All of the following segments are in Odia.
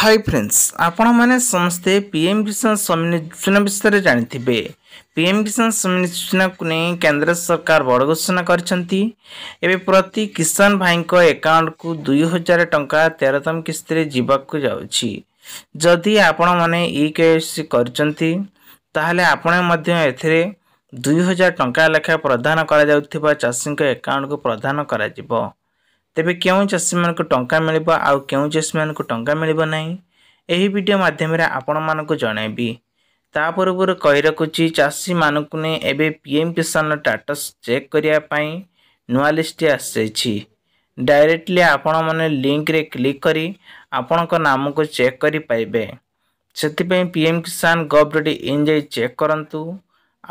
ହାଇ ଫ୍ରେଣ୍ଡସ୍ ଆପଣମାନେ ସମସ୍ତେ ପି ଏମ୍ କିଷାନ ସମ୍ମିନି ଯୋଜନା ବିଷୟରେ ଜାଣିଥିବେ ପି ଏମ୍ କିଷାନ ସମ୍ମିନି ଯୋଜନାକୁ ନେଇ କେନ୍ଦ୍ର ସରକାର ବଡ଼ ଘୋଷଣା କରିଛନ୍ତି ଏବେ ପ୍ରତି କିଷାନ ଭାଇଙ୍କ ଏକାଉଣ୍ଟକୁ ଦୁଇ ହଜାର ଟଙ୍କା ତେରତମ କିସ୍ତିରେ ଯିବାକୁ ଯାଉଛି ଯଦି ଆପଣମାନେ ଇ କେ ସି କରିଛନ୍ତି ତାହେଲେ ଆପଣ ମଧ୍ୟ ଏଥିରେ ଦୁଇ ହଜାର ଟଙ୍କା ଲେଖା ପ୍ରଦାନ କରାଯାଉଥିବା ଚାଷୀଙ୍କ ଏକାଉଣ୍ଟକୁ ପ୍ରଦାନ କରାଯିବ ତେବେ କେଉଁ ଚାଷୀମାନଙ୍କୁ ଟଙ୍କା ମିଳିବ ଆଉ କେଉଁ ଚାଷୀମାନଙ୍କୁ ଟଙ୍କା ମିଳିବ ନାହିଁ ଏହି ଭିଡ଼ିଓ ମାଧ୍ୟମରେ ଆପଣମାନଙ୍କୁ ଜଣାଇବି ତା ପୂର୍ବରୁ କହି ରଖୁଛି ଚାଷୀମାନଙ୍କୁ ନେଇ ଏବେ ପି ଏମ୍ କିଷାନର ଷ୍ଟାଟସ୍ ଚେକ୍ କରିବା ପାଇଁ ନୂଆ ଲିଷ୍ଟଟି ଆସିଯାଇଛି ଡାଇରେକ୍ଟଲି ଆପଣମାନେ ଲିଙ୍କରେ କ୍ଲିକ୍ କରି ଆପଣଙ୍କ ନାମକୁ ଚେକ୍ କରିପାରିବେ ସେଥିପାଇଁ P M Kisan gov dot in ଯାଇ ଚେକ୍ କରନ୍ତୁ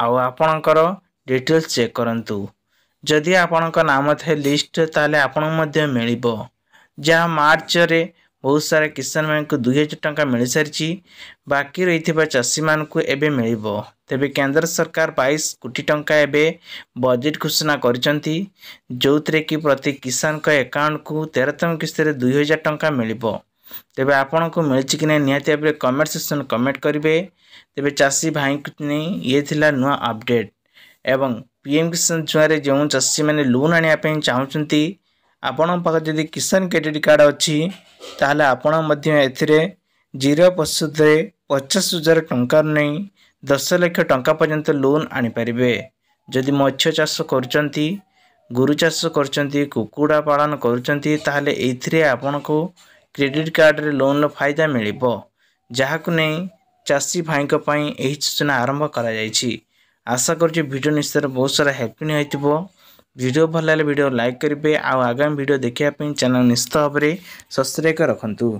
ଆଉ ଆପଣଙ୍କର ଡିଟେଲ୍ସ ଚେକ୍ କରନ୍ତୁ ଯଦି ଆପଣଙ୍କ ନାମ ଥାଏ ଲିଷ୍ଟ ତାହେଲେ ଆପଣଙ୍କୁ ମଧ୍ୟ ମିଳିବ ଯାହା ମାର୍ଚ୍ଚରେ ବହୁତ ସାରା କିଷାନମାନଙ୍କୁ ଦୁଇ ହଜାର ଟଙ୍କା ମିଳିସାରିଛି ବାକି ରହିଥିବା ଚାଷୀମାନଙ୍କୁ ଏବେ ମିଳିବ ତେବେ କେନ୍ଦ୍ର ସରକାର ବାଇଶ କୋଟି ଟଙ୍କା ଏବେ ବଜେଟ୍ ଘୋଷଣା କରିଛନ୍ତି ଯେଉଁଥିରେ କି ପ୍ରତି କିଷାନଙ୍କ ଆକାଉଣ୍ଟକୁ ତେରତମ କିସ୍ତିରେ ଦୁଇ ହଜାର ଟଙ୍କା ମିଳିବ ତେବେ ଆପଣଙ୍କୁ ମିଳିଛି କି ନାହିଁ ନିହାତି ଭାବରେ କମେଣ୍ଟ ସେକ୍ସନ୍ କମେଣ୍ଟ କରିବେ ତେବେ ଚାଷୀ ଭାଇଙ୍କୁ ନେଇ ଇଏ ଥିଲା ନୂଆ ଅପଡ଼େଟ୍ ଏବଂ ପିଏମ୍ କିଷାନ ଛୁଆଁରେ ଯେଉଁ ଚାଷୀମାନେ ଲୋନ୍ ଆଣିବା ପାଇଁ ଚାହୁଁଛନ୍ତି ଆପଣଙ୍କ ପାଖରେ ଯଦି କିଷାନ କ୍ରେଡ଼ିଟ୍ କାର୍ଡ଼ ଅଛି ତାହେଲେ ଆପଣ ମଧ୍ୟ ଏଥିରେ ଜିରୋ ପ୍ରତିଶତରେ ପଚାଶ ହଜାର ଟଙ୍କାରୁ ନେଇ ଦଶ ଲକ୍ଷ ଟଙ୍କା ପର୍ଯ୍ୟନ୍ତ ଲୋନ୍ ଆଣିପାରିବେ ଯଦି ମତ୍ସ୍ୟ ଚାଷ କରୁଛନ୍ତି ଗୋରୁ ଚାଷ କରୁଛନ୍ତି କୁକୁଡ଼ା ପାଳନ କରୁଛନ୍ତି ତାହେଲେ ଏଥିରେ ଆପଣଙ୍କୁ କ୍ରେଡ଼ିଟ୍ କାର୍ଡ଼ରେ ଲୋନ୍ର ଫାଇଦା ମିଳିବ ଯାହାକୁ ନେଇ ଚାଷୀ ଭାଇଙ୍କ ପାଇଁ ଏହି ଯୋଜନା ଆରମ୍ଭ କରାଯାଇଛି ଆଶା କରୁଛି ଭିଡ଼ିଓ ନିଶ୍ଚିତ ବହୁତ ସାରା ହେଲ୍ପଫୁଲ୍ ହୋଇଥିବ ଭିଡ଼ିଓ ଭଲ ଲାଗିଲେ ଭିଡ଼ିଓ ଲାଇକ୍ କରିବେ ଆଉ ଆଗାମୀ ଭିଡ଼ିଓ ଦେଖିବା ପାଇଁ ଚ୍ୟାନେଲ୍ ନିଶ୍ଚିତ ଭାବରେ ସବସ୍କ୍ରାଇବ୍ ରଖନ୍ତୁ